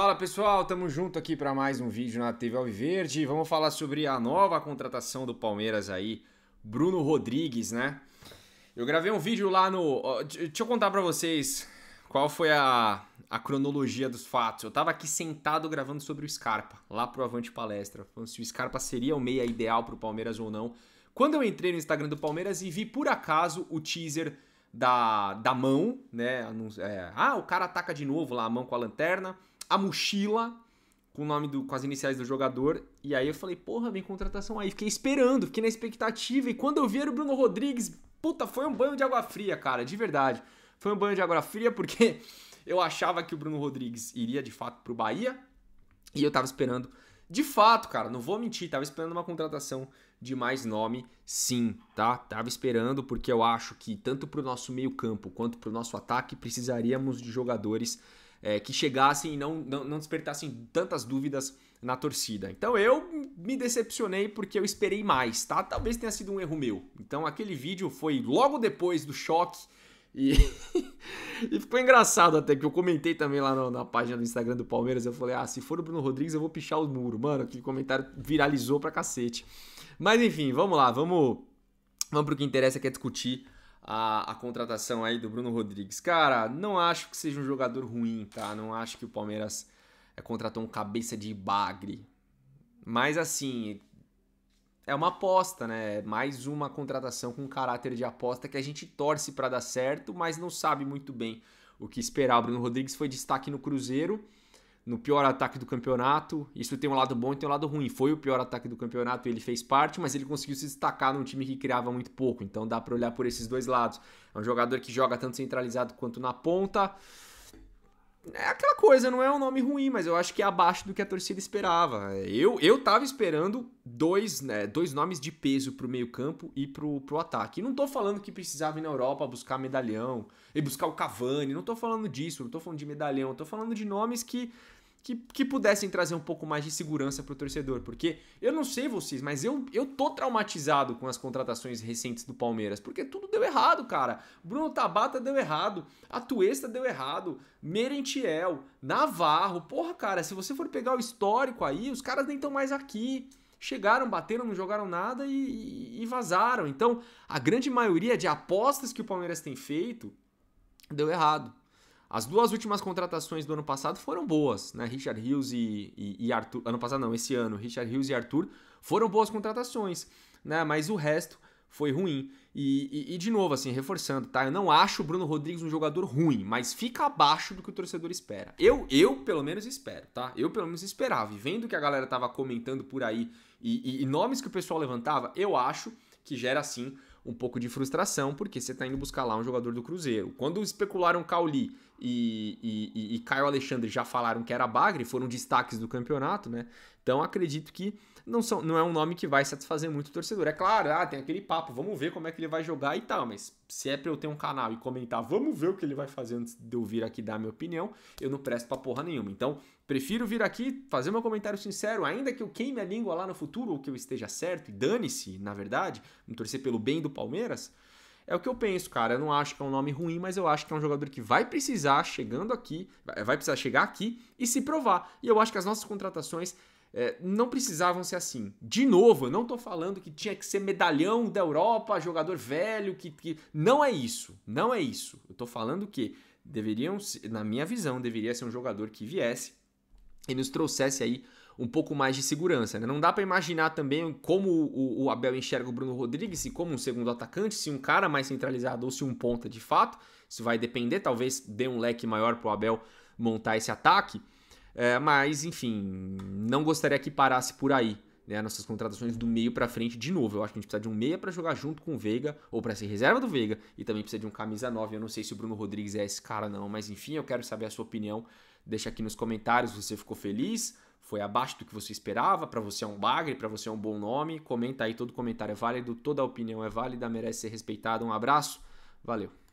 Fala pessoal, tamo junto aqui para mais um vídeo na TV Alviverde. Vamos falar sobre a nova contratação do Palmeiras aí, Bruno Rodrigues, né? Eu gravei um vídeo lá no. Deixa eu contar para vocês qual foi a, a cronologia dos fatos. Eu tava aqui sentado gravando sobre o Scarpa, lá pro Avante Palestra, falando se o Scarpa seria o meia ideal pro Palmeiras ou não. Quando eu entrei no Instagram do Palmeiras e vi por acaso o teaser da, da mão, né? É, ah, o cara ataca de novo lá a mão com a lanterna a mochila com o nome do, com as iniciais do jogador. E aí eu falei, porra, vem contratação aí. Fiquei esperando, fiquei na expectativa. E quando eu vi era o Bruno Rodrigues, puta, foi um banho de água fria, cara, de verdade. Foi um banho de água fria porque eu achava que o Bruno Rodrigues iria de fato pro Bahia. E eu tava esperando, de fato, cara, não vou mentir, tava esperando uma contratação de mais nome, sim, tá? Tava esperando porque eu acho que tanto pro nosso meio-campo quanto pro nosso ataque precisaríamos de jogadores é, que chegassem e não, não, não despertassem tantas dúvidas na torcida. Então eu me decepcionei porque eu esperei mais, tá? Talvez tenha sido um erro meu. Então aquele vídeo foi logo depois do choque e, e ficou engraçado até que eu comentei também lá no, na página do Instagram do Palmeiras. Eu falei, ah, se for o Bruno Rodrigues eu vou pichar o muro. Mano, aquele comentário viralizou pra cacete. Mas enfim, vamos lá, vamos, vamos pro que interessa que é discutir a, a, contratação aí do Bruno Rodrigues. Cara, não acho que seja um jogador ruim, tá? Não acho que o Palmeiras eh, contratou um cabeça de bagre. Mas assim, é uma aposta, né? É mais uma contratação com caráter de aposta que a gente torce para dar certo, mas não sabe muito bem o que esperar. O Bruno Rodrigues foi destaque no Cruzeiro no pior ataque do campeonato. Isso tem um lado bom e tem um lado ruim. Foi o pior ataque do campeonato, ele fez parte, mas ele conseguiu se destacar num time que criava muito pouco. Então dá para olhar por esses dois lados. É um jogador que joga tanto centralizado quanto na ponta. É aquela coisa, não é um nome ruim, mas eu acho que é abaixo do que a torcida esperava. Eu eu tava esperando dois, né, dois nomes de peso pro meio-campo e pro, pro ataque. E não tô falando que precisava ir na Europa buscar medalhão e buscar o Cavani, não tô falando disso, não tô falando de medalhão, tô falando de nomes que que, que pudessem trazer um pouco mais de segurança para o torcedor. Porque eu não sei vocês, mas eu, eu tô traumatizado com as contratações recentes do Palmeiras. Porque tudo deu errado, cara. Bruno Tabata deu errado, Atuesta deu errado, Merentiel, Navarro. Porra, cara, se você for pegar o histórico aí, os caras nem estão mais aqui chegaram, bateram, não jogaram nada e, e, vazaram. Então, a grande maioria de apostas que o Palmeiras tem feito deu errado. As duas últimas contratações do ano passado foram boas, né? Richard Hughes e, e, e, Arthur. Ano passado não, esse ano, Richard Hughes e Arthur foram boas contratações, né? Mas o resto foi ruim. E, e de novo, assim, reforçando, tá? Eu não acho o Bruno Rodrigues um jogador ruim, mas fica abaixo do que o torcedor espera. Eu, eu pelo menos, espero, tá? Eu, pelo menos, esperava. E vendo que a galera tava comentando por aí e nomes que o pessoal levantava, eu acho que gera, assim, um pouco de frustração, porque você tá indo buscar lá um jogador do Cruzeiro. Quando especularam Cauli e, e, e Caio Alexandre já falaram que era Bagre, foram destaques do campeonato, né? Então acredito que não, são, não é um nome que vai satisfazer muito o torcedor. É claro, ah, tem aquele papo, vamos ver como é que ele vai jogar e tal, mas se é pra eu ter um canal e comentar, vamos ver o que ele vai fazer antes de eu vir aqui dar minha opinião, eu não presto pra porra nenhuma. Então, prefiro vir aqui fazer meu comentário sincero, ainda que eu queime a língua lá no futuro ou que eu esteja certo e dane-se, na verdade, me torcer pelo bem do Palmeiras. É o que eu penso, cara. Eu não acho que é um nome ruim, mas eu acho que é um jogador que vai precisar chegando aqui, vai precisar chegar aqui e se provar. E eu acho que as nossas contratações é, não precisavam ser assim. De novo, eu não estou falando que tinha que ser medalhão da Europa, jogador velho, que, que... não é isso, não é isso. Eu estou falando que deveriam, na minha visão, deveria ser um jogador que viesse e nos trouxesse aí um pouco mais de segurança. Né? Não dá para imaginar também como o, o, Abel enxerga o Bruno Rodrigues, se como um segundo atacante, se um cara mais centralizado ou se um ponta de fato. Isso vai depender, talvez dê um leque maior para o Abel montar esse ataque. É, mas, enfim, não gostaria que parasse por aí. Né, nossas contratações do meio para frente de novo. Eu acho que a gente precisa de um meia para jogar junto com o Veiga ou para ser reserva do Veiga e também precisa de um camisa 9. Eu não sei se o Bruno Rodrigues é esse cara não, mas enfim, eu quero saber a sua opinião. Deixa aqui nos comentários, você ficou feliz? foi abaixo do que você esperava, para você é um bagre, para você é um bom nome. Comenta aí, todo comentário é válido, toda opinião é válida, merece ser respeitada. Um abraço, valeu.